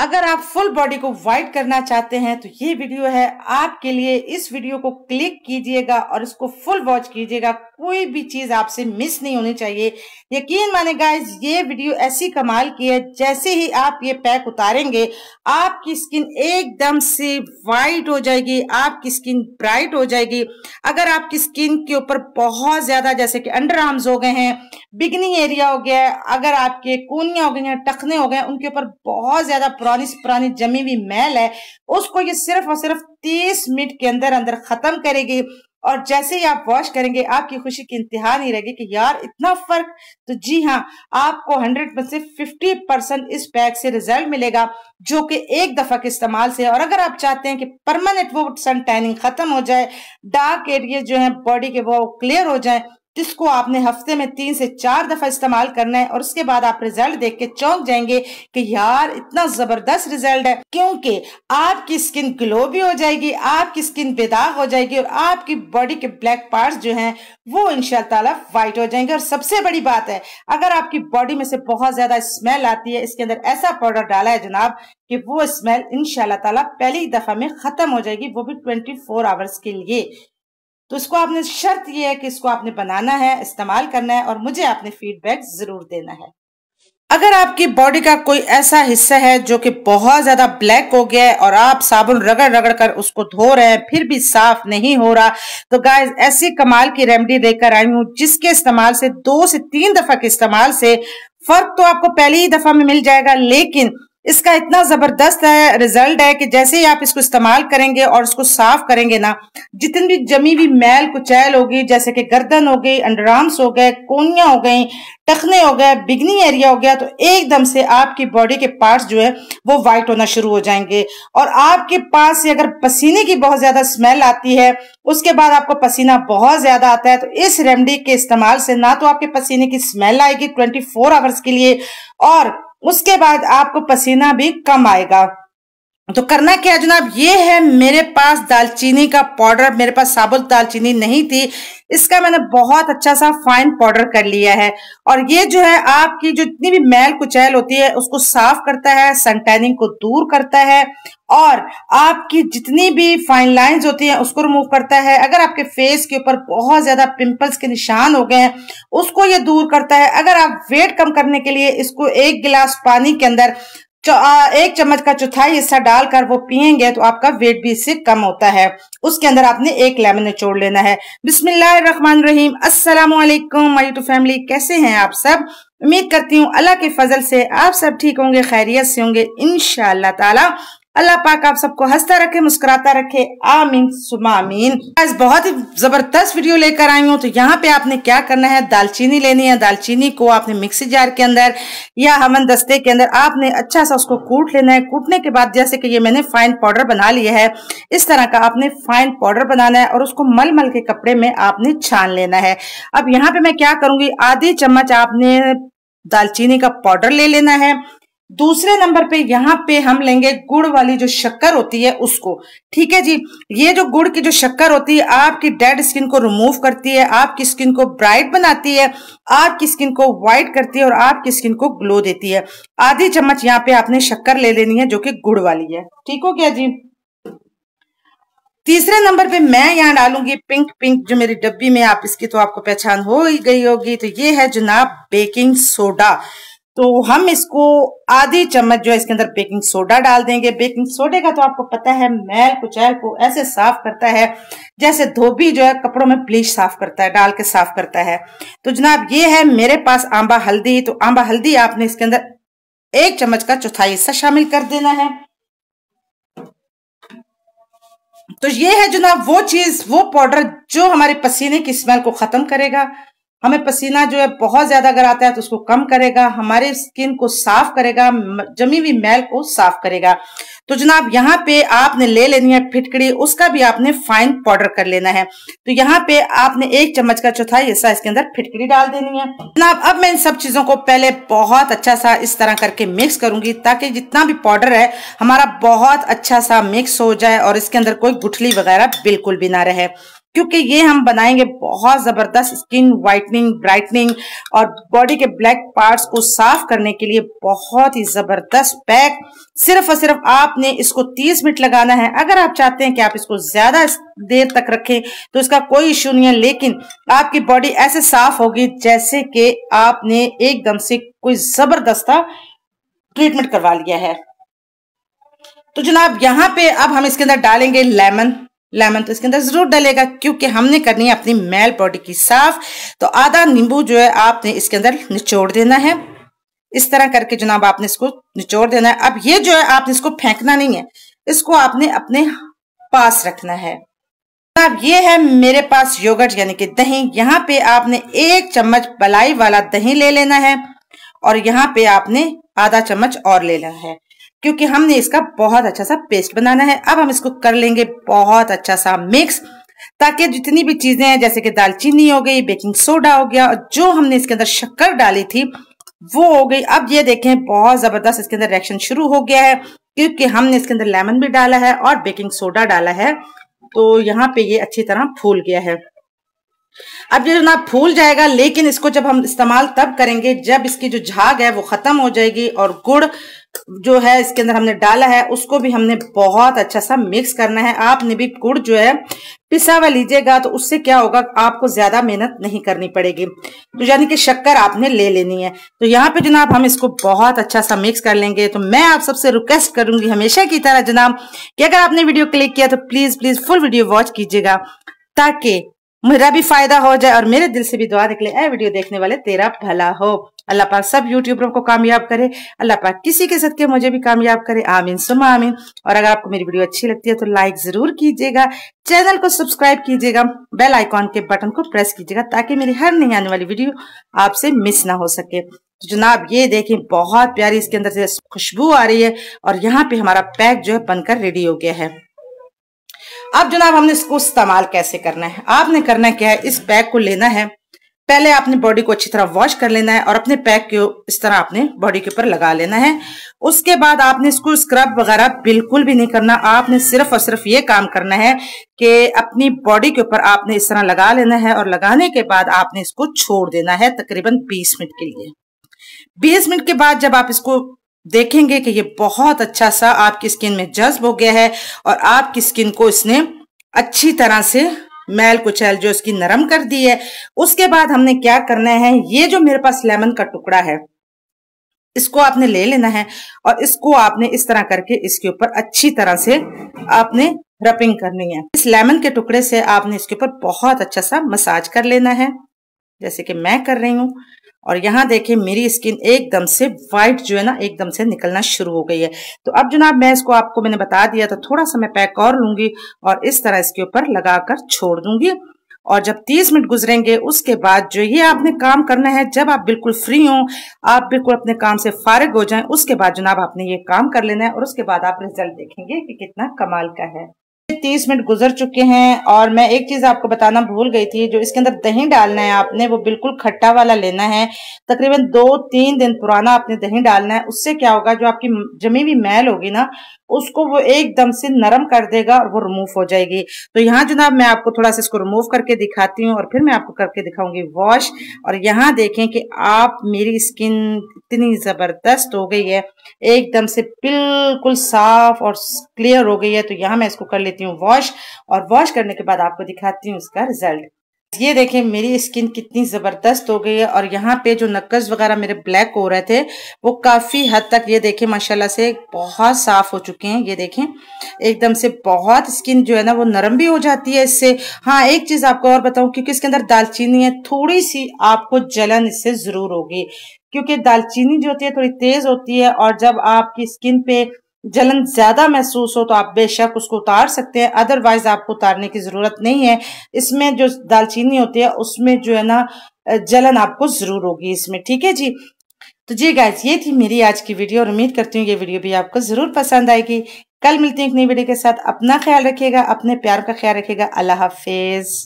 अगर आप full body को वाइट करना चाहते हैं तो ये वीडियो है आपके लिए इस वीडियो को क्लिक कीजिएगा और इसको फुल वॉच कीजिएगा कोई भी चीज आपसे मिस नहीं होनी चाहिए यकीन माने गाइज ये वीडियो ऐसी कमाल की है जैसे ही आप ये पैक उतारेंगे आपकी स्किन एकदम से वाइट हो जाएगी आपकी स्किन ब्राइट हो जाएगी अगर आपकी स्किन के ऊपर बहुत ज्यादा जैसे कि अंडर आर्म्स हो गए हैं बिगनिंग एरिया हो गया अगर आपके कोनिया हो गई हैं टखने हो गए उनके ऊपर बहुत ज्यादा पुरानी पुरानी जमी हुई मैल है उसको ये सिर्फ और सिर्फ तीस मिनट के अंदर अंदर खत्म करेगी और जैसे ही आप वॉश करेंगे आपकी खुशी की इंतहा नहीं रहेगी कि यार इतना फर्क तो जी हाँ आपको हंड्रेड में से फिफ्टी परसेंट इस पैक से रिजल्ट मिलेगा जो कि एक दफा के इस्तेमाल से और अगर आप चाहते हैं कि परमानेंट वो सन टैनिंग खत्म हो जाए डार्क एरिया जो है बॉडी के वो क्लियर हो जाए इसको आपने हफ्ते में तीन से चार दफा इस्तेमाल करना है और उसके बाद आप रिजल्ट देख के चौंक जाएंगे कि यार इतना जबरदस्त रिजल्ट है क्योंकि आपकी स्किन ग्लो भी हो जाएगी आपकी स्किन बेदाग हो जाएगी और आपकी बॉडी के ब्लैक पार्ट्स जो हैं वो तला वाइट हो जाएंगे और सबसे बड़ी बात है अगर आपकी बॉडी में से बहुत ज्यादा स्मेल आती है इसके अंदर ऐसा पाउडर डाला है जनाब कि वो स्मेल इनशाला पहली दफा में खत्म हो जाएगी वो भी ट्वेंटी फोर आवर्स के लिए तो इसको आपने शर्त यह है कि इसको आपने बनाना है इस्तेमाल करना है और मुझे आपने फीडबैक ज़रूर देना है अगर आपकी बॉडी का कोई ऐसा हिस्सा है जो कि बहुत ज़्यादा ब्लैक हो गया है और आप साबुन रगड़ रगड़ कर उसको धो रहे हैं फिर भी साफ नहीं हो रहा तो गाइस ऐसी कमाल की रेमेडी लेकर आई हूं जिसके इस्तेमाल से दो से तीन दफ़ा के इस्तेमाल से फर्क तो आपको पहली ही दफ़ा में मिल जाएगा लेकिन इसका इतना जबरदस्त है रिजल्ट है कि जैसे ही आप इसको इस्तेमाल करेंगे और इसको साफ करेंगे ना जितनी भी जमी हुई मैल कुचैल होगी जैसे कि गर्दन हो गई अंडरआर्म्स हो गए कोनिया हो गई टखने हो गए बिगनी एरिया हो गया तो एकदम से आपकी बॉडी के पार्ट्स जो है वो वाइट होना शुरू हो जाएंगे और आपके पास से अगर पसीने की बहुत ज्यादा स्मेल आती है उसके बाद आपको पसीना बहुत ज्यादा आता है तो इस रेमडी के इस्तेमाल से ना तो आपके पसीने की स्मेल आएगी ट्वेंटी फोर आवर्स के लिए और उसके बाद आपको पसीना भी कम आएगा तो करना क्या जनाब ये है मेरे पास दालचीनी का पाउडर मेरे पास साबुत दालचीनी नहीं थी इसका मैंने बहुत अच्छा सा फाइन पाउडर कर लिया है और ये जो है आपकी जो इतनी भी मैल कुचैल होती है उसको साफ करता है सनटैनिंग को दूर करता है और आपकी जितनी भी फाइन लाइंस होती हैं उसको रिमूव करता है अगर आपके फेस के ऊपर बहुत ज़्यादा पिंपल्स के निशान हो गए हैं उसको ये दूर करता है अगर आप वेट कम करने के लिए इसको एक गिलास पानी के अंदर एक चम्मच का चौथाई हिस्सा डालकर वो पियेंगे तो आपका वेट भी इससे कम होता है उसके अंदर आपने एक लेमन निचोड़ लेना है बिस्मिल्लाहमान रहीम अस्सलाम वालेकुम टू फैमिली कैसे हैं आप सब उम्मीद करती हूँ अल्लाह के फजल से आप सब ठीक होंगे खैरियत से होंगे इनशाला ताला अल्लाह पाक आप सबको हंसता रखे मुस्कुराता रखे आमीन सुमामीन आज बहुत ही जबरदस्त वीडियो लेकर आई हूँ तो यहाँ पे आपने क्या करना है दालचीनी लेनी है दालचीनी को आपने मिक्सी जार के अंदर या हमन दस्ते के अंदर आपने अच्छा सा उसको कूट लेना है कूटने के बाद जैसे कि ये मैंने फाइन पाउडर बना लिया है इस तरह का आपने फाइन पाउडर बनाना है और उसको मल मल के कपड़े में आपने छान लेना है अब यहाँ पे मैं क्या करूंगी आधी चम्मच आपने दालचीनी का पाउडर ले लेना है दूसरे नंबर पे यहाँ पे हम लेंगे गुड़ वाली जो शक्कर होती है उसको ठीक है जी ये जो गुड़ की जो शक्कर होती है आपकी डेड स्किन को रिमूव करती है आपकी स्किन को ब्राइट बनाती है आपकी स्किन को व्हाइट करती है और आपकी स्किन को ग्लो देती है आधी चम्मच यहाँ पे आपने शक्कर ले लेनी है जो कि गुड़ वाली है ठीक हो गया जी तीसरे नंबर पे मैं यहाँ डालूंगी पिंक पिंक जो मेरी डब्बी में आप इसकी तो आपको पहचान हो ही गई होगी तो ये है जनाब बेकिंग सोडा तो हम इसको आधी चम्मच जो है इसके अंदर बेकिंग सोडा डाल देंगे बेकिंग सोडे का तो आपको पता है मैल कुचैल को ऐसे साफ करता है जैसे धोबी जो है कपड़ों में ब्लीच साफ करता है डाल के साफ करता है तो जनाब ये है मेरे पास आंबा हल्दी तो आंबा हल्दी आपने इसके अंदर एक चम्मच का चौथाई हिस्सा शामिल कर देना है तो ये है जनाब वो चीज वो पाउडर जो हमारे पसीने की स्मेल को खत्म करेगा हमें पसीना जो है बहुत ज्यादा अगर आता है तो उसको कम करेगा हमारे स्किन को साफ करेगा जमी हुई मैल को साफ करेगा तो जनाब यहाँ पे आपने ले लेनी है फिटकड़ी उसका भी आपने फाइन पाउडर कर लेना है तो यहाँ पे आपने एक चम्मच का चौथाई हिस्सा इसके अंदर फिटकड़ी डाल देनी है जनाब अब मैं इन सब चीजों को पहले बहुत अच्छा सा इस तरह करके मिक्स करूंगी ताकि जितना भी पाउडर है हमारा बहुत अच्छा सा मिक्स हो जाए और इसके अंदर कोई गुठली वगैरह बिल्कुल भी ना रहे क्योंकि ये हम बनाएंगे बहुत जबरदस्त स्किन व्हाइटनिंग ब्राइटनिंग और बॉडी के ब्लैक पार्ट्स को साफ करने के लिए बहुत ही जबरदस्त पैक सिर्फ और सिर्फ आपने इसको 30 मिनट लगाना है अगर आप चाहते हैं कि आप इसको ज्यादा देर तक रखें तो इसका कोई इश्यू नहीं है लेकिन आपकी बॉडी ऐसे साफ होगी जैसे कि आपने एकदम से कोई जबरदस्ता ट्रीटमेंट करवा लिया है तो जनाब यहाँ पे अब हम इसके अंदर डालेंगे लेमन लेमन तो इसके अंदर जरूर डलेगा क्योंकि हमने करनी है अपनी मेल बॉडी की साफ तो आधा नींबू जो है आपने इसके अंदर निचोड़ देना है इस तरह करके जनाब आपने इसको निचोड़ देना है अब ये जो है आपने इसको फेंकना नहीं है इसको आपने अपने पास रखना है अब ये है मेरे पास योगर्ट यानी कि दही यहाँ पे आपने एक चम्मच बलाई वाला दही ले लेना है और यहाँ पे आपने आधा चम्मच और ले लेना है क्योंकि हमने इसका बहुत अच्छा सा पेस्ट बनाना है अब हम इसको कर लेंगे बहुत अच्छा सा मिक्स ताकि जितनी भी चीजें हैं जैसे कि दालचीनी हो गई बेकिंग सोडा हो गया और जो हमने इसके अंदर शक्कर डाली थी वो हो गई अब ये देखें बहुत जबरदस्त इसके अंदर रिएक्शन शुरू हो गया है क्योंकि हमने इसके अंदर लेमन भी डाला है और बेकिंग सोडा डाला है तो यहाँ पे ये अच्छी तरह फूल गया है अब ये ना फूल जाएगा लेकिन इसको जब हम इस्तेमाल तब करेंगे जब इसकी जो झाग है वो खत्म हो जाएगी और गुड़ जो है इसके अंदर हमने डाला है उसको भी हमने बहुत अच्छा सा मिक्स करना है आपने भी गुड़ जो है पिसा हुआ लीजिएगा तो उससे क्या होगा आपको ज्यादा मेहनत नहीं करनी पड़ेगी तो यानी कि शक्कर आपने ले लेनी है तो यहाँ पे जनाब हम इसको बहुत अच्छा सा मिक्स कर लेंगे तो मैं आप सबसे रिक्वेस्ट करूंगी हमेशा की तरह जनाब कि अगर आपने वीडियो क्लिक किया तो please please full video watch कीजिएगा ताकि मेरा भी फायदा हो जाए और मेरे दिल से भी दुआ निकले ऐ वीडियो देखने वाले तेरा भला हो अल्लाह पाक सब यूट्यूबरों को कामयाब करे अल्लाह पाक किसी के सद के मुझे भी कामयाब करे आमीन सुम आमीन और अगर आपको मेरी वीडियो अच्छी लगती है तो लाइक जरूर कीजिएगा चैनल को सब्सक्राइब कीजिएगा बेल आइकॉन के बटन को प्रेस कीजिएगा ताकि मेरी हर नहीं आने वाली वीडियो आपसे मिस ना हो सके तो जनाब ये देखें बहुत प्यारी इसके अंदर से खुशबू आ रही है और यहाँ पे हमारा पैक जो है बनकर रेडी हो गया है अब जनाब हमने इसको इस्तेमाल कैसे करना है आपने करना क्या है इस पैक को लेना है पहले आपने बॉडी को अच्छी तरह वॉश कर लेना है और अपने पैक को इस तरह आपने बॉडी के ऊपर लगा लेना है उसके बाद आपने इसको स्क्रब वगैरह बिल्कुल भी नहीं करना आपने सिर्फ और सिर्फ ये काम करना है कि अपनी बॉडी के ऊपर आपने इस तरह लगा लेना है और लगाने के बाद आपने इसको छोड़ देना है तकरीबन बीस मिनट के लिए बीस मिनट के बाद जब आप इसको देखेंगे कि ये बहुत अच्छा सा आपकी स्किन में जज्ब हो गया है और आपकी स्किन को इसने अच्छी तरह से मैल कुचैल जो इसकी नरम कर दी है उसके बाद हमने क्या करना है ये जो मेरे पास लेमन का टुकड़ा है इसको आपने ले लेना है और इसको आपने इस तरह करके इसके ऊपर अच्छी तरह से आपने रपिंग करनी है इस लेमन के टुकड़े से आपने इसके ऊपर बहुत अच्छा सा मसाज कर लेना है जैसे कि मैं कर रही हूँ और यहाँ देखें मेरी स्किन एकदम से वाइट जो है ना एकदम से निकलना शुरू हो गई है तो अब जनाब मैं इसको आपको मैंने बता दिया तो थोड़ा सा मैं पैक और लूंगी और इस तरह इसके ऊपर लगाकर छोड़ दूंगी और जब 30 मिनट गुजरेंगे उसके बाद जो ये आपने काम करना है जब आप बिल्कुल फ्री हो आप बिल्कुल अपने काम से फारग हो जाएं उसके बाद जनाब आपने ये काम कर लेना है और उसके बाद आप रिजल्ट देखेंगे कि कितना कमाल का है तीस मिनट गुजर चुके हैं और मैं एक चीज आपको बताना भूल गई थी जो इसके अंदर दही डालना है आपने वो बिल्कुल खट्टा वाला लेना है तकरीबन दो तीन दिन पुराना आपने दही डालना है उससे क्या होगा जो आपकी जमी हुई मैल होगी ना उसको वो एकदम से नरम कर देगा और वो रिमूव हो जाएगी तो यहाँ जनाब मैं आपको थोड़ा सा इसको रिमूव करके दिखाती हूँ और फिर मैं आपको करके दिखाऊंगी वॉश और यहाँ देखें कि आप मेरी स्किन इतनी जबरदस्त हो गई है एकदम से बिल्कुल साफ और क्लियर हो गई है तो यहाँ मैं इसको कर लेती लेती हूँ वॉश और वॉश करने के बाद आपको दिखाती हूँ उसका रिजल्ट ये देखें मेरी स्किन कितनी ज़बरदस्त हो गई है और यहाँ पे जो नक्कस वगैरह मेरे ब्लैक हो रहे थे वो काफ़ी हद तक ये देखें माशाल्लाह से बहुत साफ़ हो चुके हैं ये देखें एकदम से बहुत स्किन जो है ना वो नरम भी हो जाती है इससे हाँ एक चीज़ आपको और बताऊँ क्योंकि इसके अंदर दालचीनी है थोड़ी सी आपको जलन इससे ज़रूर होगी क्योंकि दालचीनी जो होती है थोड़ी तेज़ होती है और जब आपकी स्किन पे जलन ज़्यादा महसूस हो तो आप बेशक उसको उतार सकते हैं अदरवाइज आपको उतारने की ज़रूरत नहीं है इसमें जो दालचीनी होती है उसमें जो है ना जलन आपको ज़रूर होगी इसमें ठीक है जी तो जी गाइज ये थी मेरी आज की वीडियो और उम्मीद करती हूँ ये वीडियो भी आपको ज़रूर पसंद आएगी कल मिलती हूँ एक नई वीडियो के साथ अपना ख्याल रखिएगा अपने प्यार का ख्याल रखिएगा अल्लाह हाफिज़